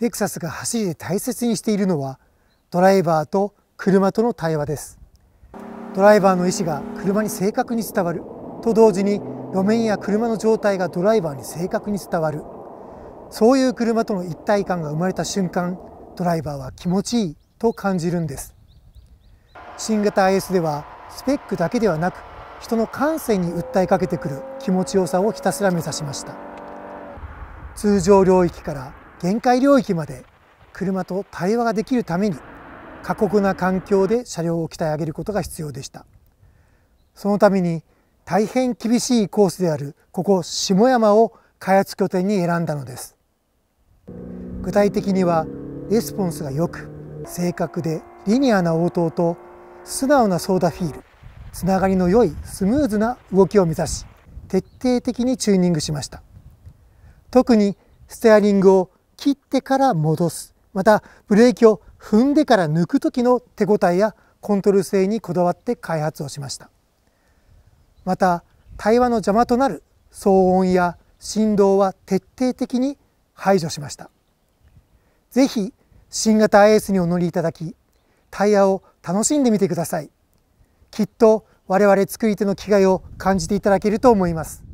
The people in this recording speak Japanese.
レクサスが走りで大切にしているのはドライバーと車との対話ですドライバーの意思が車に正確に伝わると同時に路面や車の状態がドライバーに正確に伝わるそういう車との一体感が生まれた瞬間ドライバーは気持ちいいと感じるんです新型 IS ではスペックだけではなく人の感性に訴えかけてくる気持ちよさをひたすら目指しました通常領域から限界領域まで車と対話ができるために過酷な環境で車両を鍛え上げることが必要でしたそのために大変厳しいコースであるここ下山を開発拠点に選んだのです具体的にはレスポンスが良く正確でリニアな応答と素直なソーダフィールつながりの良いスムーズな動きを目指し徹底的にチューニングしました特にステアリングを切ってから戻すまたブレーキを踏んでから抜く時の手応えやコントロール性にこだわって開発をしましたまた対話の邪魔となる騒音や振動は徹底的に排除しましたぜひ新型 IS にお乗りいただきタイヤを楽しんでみてくださいきっと我々作り手の気概を感じていただけると思います